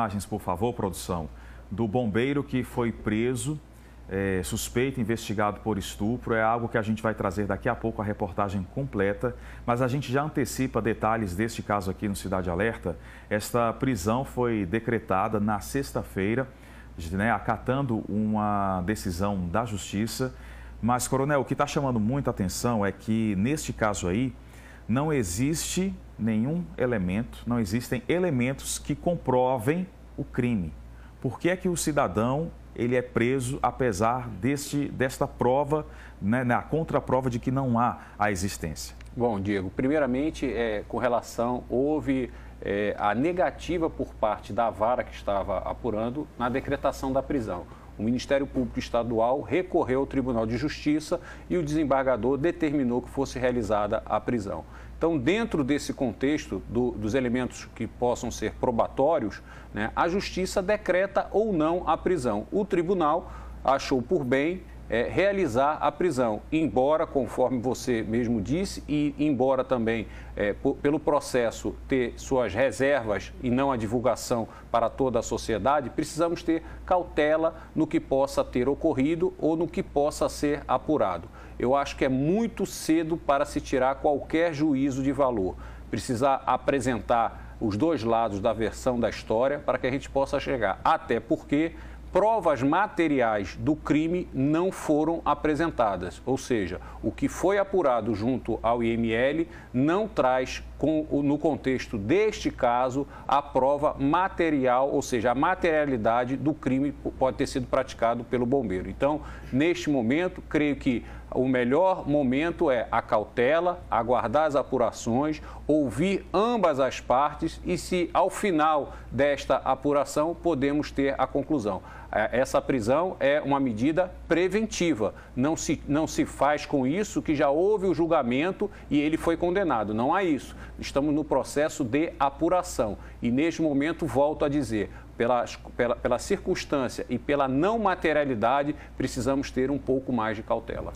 Imagens, por favor, produção, do bombeiro que foi preso, é, suspeito, investigado por estupro. É algo que a gente vai trazer daqui a pouco a reportagem completa, mas a gente já antecipa detalhes deste caso aqui no Cidade Alerta. Esta prisão foi decretada na sexta-feira, né, acatando uma decisão da Justiça. Mas, Coronel, o que está chamando muita atenção é que, neste caso aí, não existe nenhum elemento, não existem elementos que comprovem o crime. Por que é que o cidadão ele é preso apesar deste, desta prova, né, na contraprova de que não há a existência? Bom, Diego, primeiramente, é, com relação, houve é, a negativa por parte da vara que estava apurando na decretação da prisão. O Ministério Público Estadual recorreu ao Tribunal de Justiça e o desembargador determinou que fosse realizada a prisão. Então, dentro desse contexto do, dos elementos que possam ser probatórios, né, a Justiça decreta ou não a prisão. O tribunal achou por bem é, realizar a prisão, embora, conforme você mesmo disse, e embora também é, pelo processo ter suas reservas e não a divulgação para toda a sociedade, precisamos ter cautela no que possa ter ocorrido ou no que possa ser apurado. Eu acho que é muito cedo para se tirar qualquer juízo de valor. Precisar apresentar os dois lados da versão da história para que a gente possa chegar. Até porque provas materiais do crime não foram apresentadas, ou seja, o que foi apurado junto ao IML não traz com, no contexto deste caso, a prova material, ou seja, a materialidade do crime pode ter sido praticado pelo bombeiro. Então, neste momento, creio que o melhor momento é a cautela, aguardar as apurações, ouvir ambas as partes e se ao final desta apuração podemos ter a conclusão. É, essa prisão é uma medida preventiva. Não se, não se faz com isso que já houve o julgamento e ele foi condenado. Não há isso estamos no processo de apuração. E neste momento, volto a dizer, pela, pela, pela circunstância e pela não materialidade, precisamos ter um pouco mais de cautela.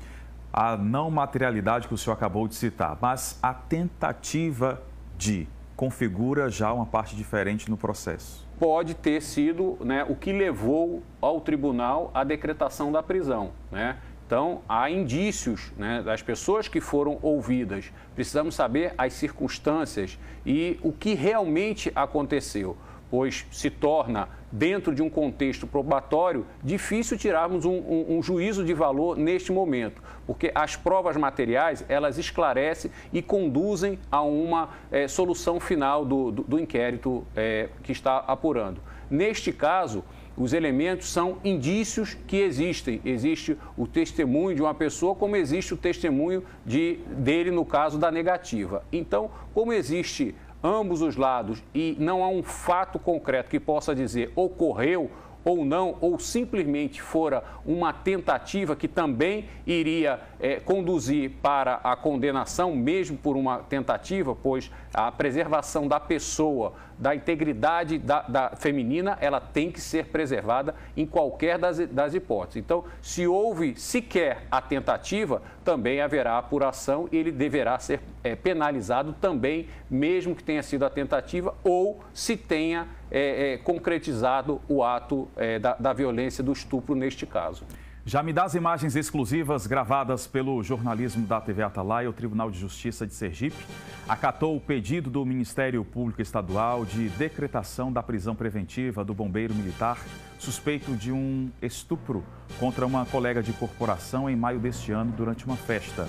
A não materialidade que o senhor acabou de citar, mas a tentativa de configura já uma parte diferente no processo. Pode ter sido né, o que levou ao tribunal a decretação da prisão. Né? Então, há indícios né, das pessoas que foram ouvidas. Precisamos saber as circunstâncias e o que realmente aconteceu, pois se torna, dentro de um contexto probatório, difícil tirarmos um, um, um juízo de valor neste momento, porque as provas materiais elas esclarecem e conduzem a uma é, solução final do, do, do inquérito é, que está apurando. Neste caso, os elementos são indícios que existem. Existe o testemunho de uma pessoa, como existe o testemunho de, dele no caso da negativa. Então, como existe ambos os lados e não há um fato concreto que possa dizer ocorreu ou não, ou simplesmente fora uma tentativa que também iria é, conduzir para a condenação, mesmo por uma tentativa, pois a preservação da pessoa, da integridade da, da feminina, ela tem que ser preservada em qualquer das, das hipóteses. Então, se houve sequer a tentativa, também haverá apuração e ele deverá ser é, penalizado também, mesmo que tenha sido a tentativa ou se tenha é, é concretizado o ato é, da, da violência do estupro neste caso. Já me dá as imagens exclusivas gravadas pelo jornalismo da TV Atalaia. O Tribunal de Justiça de Sergipe acatou o pedido do Ministério Público Estadual de decretação da prisão preventiva do bombeiro militar suspeito de um estupro contra uma colega de corporação em maio deste ano durante uma festa.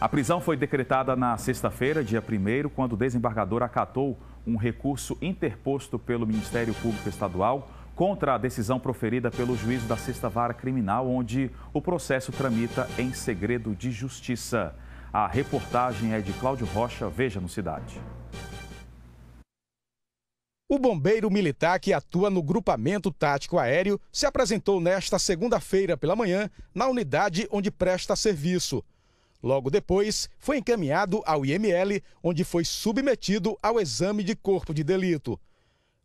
A prisão foi decretada na sexta-feira, dia 1 quando o desembargador acatou um recurso interposto pelo Ministério Público Estadual contra a decisão proferida pelo juiz da Sexta Vara Criminal, onde o processo tramita em segredo de justiça. A reportagem é de Cláudio Rocha, veja no Cidade. O bombeiro militar que atua no Grupamento Tático Aéreo se apresentou nesta segunda-feira pela manhã na unidade onde presta serviço. Logo depois, foi encaminhado ao IML, onde foi submetido ao exame de corpo de delito.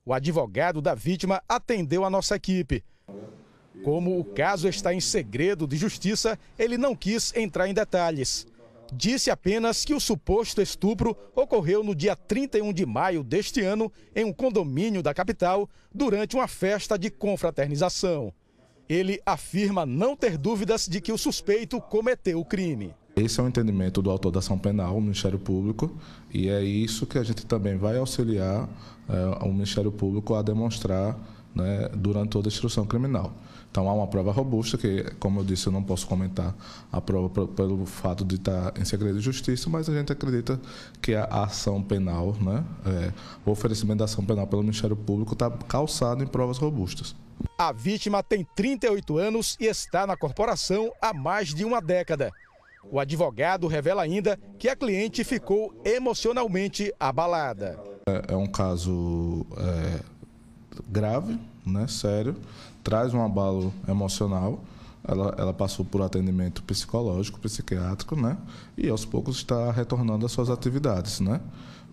O advogado da vítima atendeu a nossa equipe. Como o caso está em segredo de justiça, ele não quis entrar em detalhes. Disse apenas que o suposto estupro ocorreu no dia 31 de maio deste ano, em um condomínio da capital, durante uma festa de confraternização. Ele afirma não ter dúvidas de que o suspeito cometeu o crime. Esse é o entendimento do autor da ação penal, o Ministério Público, e é isso que a gente também vai auxiliar é, o Ministério Público a demonstrar né, durante toda a instrução criminal. Então há uma prova robusta, que, como eu disse, eu não posso comentar a prova pelo fato de estar em segredo de justiça, mas a gente acredita que a ação penal, né, é, o oferecimento da ação penal pelo Ministério Público está calçado em provas robustas. A vítima tem 38 anos e está na corporação há mais de uma década. O advogado revela ainda que a cliente ficou emocionalmente abalada. É, é um caso é, grave, né, sério, traz um abalo emocional. Ela, ela, passou por atendimento psicológico, psiquiátrico, né? E aos poucos está retornando às suas atividades, né?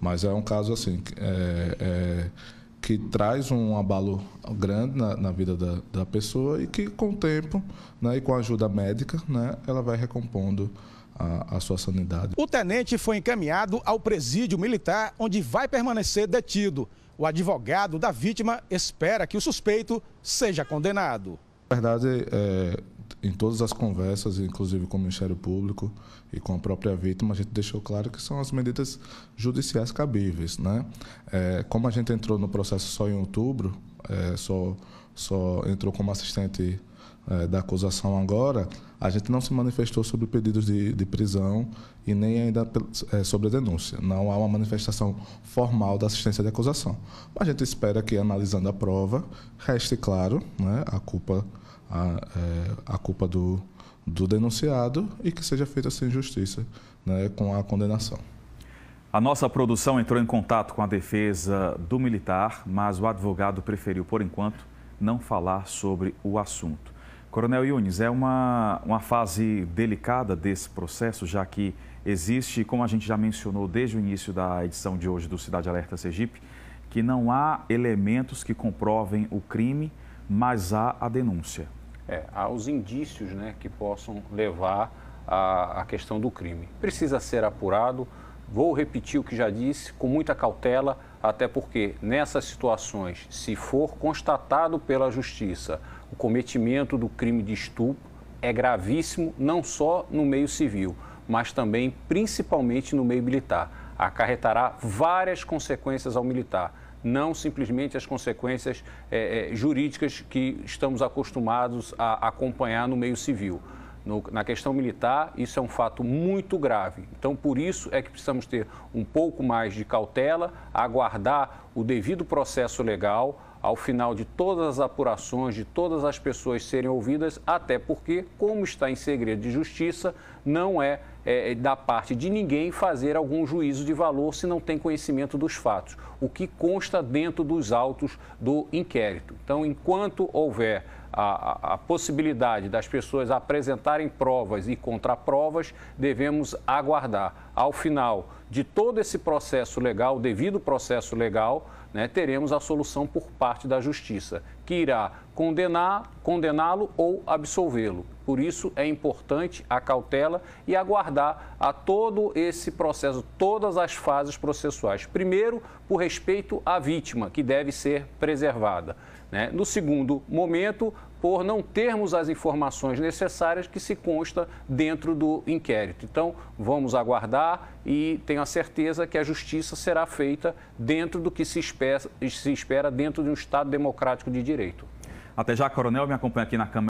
Mas é um caso assim, é, é que traz um abalo grande na, na vida da, da, pessoa e que com o tempo né, e com a ajuda médica né, ela vai recompondo a, a, sua sanidade. O tenente foi encaminhado ao presídio militar, onde vai permanecer detido. O advogado da vítima espera que o suspeito seja condenado. Na verdade, é, em todas as conversas, inclusive com o Ministério Público e com a própria vítima, a gente deixou claro que são as medidas judiciais cabíveis. Né? É, como a gente entrou no processo só em outubro, é, só, só entrou como assistente é, da acusação agora, a gente não se manifestou sobre pedidos de, de prisão e nem ainda é, sobre a denúncia. Não há uma manifestação formal da assistência de acusação. Mas a gente espera que, analisando a prova, reste claro né, a culpa, a, é, a culpa do, do denunciado e que seja feita essa injustiça né, com a condenação. A nossa produção entrou em contato com a defesa do militar, mas o advogado preferiu, por enquanto, não falar sobre o assunto. Coronel Yunes, é uma, uma fase delicada desse processo, já que existe, como a gente já mencionou desde o início da edição de hoje do Cidade Alerta Sergipe, que não há elementos que comprovem o crime, mas há a denúncia. É, há os indícios né, que possam levar à, à questão do crime. Precisa ser apurado Vou repetir o que já disse, com muita cautela, até porque nessas situações, se for constatado pela Justiça o cometimento do crime de estupro, é gravíssimo não só no meio civil, mas também principalmente no meio militar. Acarretará várias consequências ao militar não simplesmente as consequências é, jurídicas que estamos acostumados a acompanhar no meio civil. No, na questão militar, isso é um fato muito grave. Então, por isso é que precisamos ter um pouco mais de cautela, aguardar o devido processo legal, ao final de todas as apurações, de todas as pessoas serem ouvidas, até porque, como está em segredo de justiça, não é, é, é da parte de ninguém fazer algum juízo de valor se não tem conhecimento dos fatos, o que consta dentro dos autos do inquérito. Então, enquanto houver a, a, possibilidade das pessoas apresentarem provas e contraprovas, devemos aguardar. Ao final de todo esse processo legal, devido processo legal, né, teremos a solução por parte da Justiça, que irá condenar, condená-lo ou absolvê-lo. Por isso é importante a cautela e aguardar a todo esse processo, todas as fases processuais. Primeiro, por respeito à vítima, que deve ser preservada. Né? No segundo momento, por não termos as informações necessárias que se consta dentro do inquérito. Então, vamos aguardar e tenho a certeza que a justiça será feita dentro do que se espera, se espera dentro de um Estado democrático de direito. Até já, coronel, me acompanha aqui na Câmara.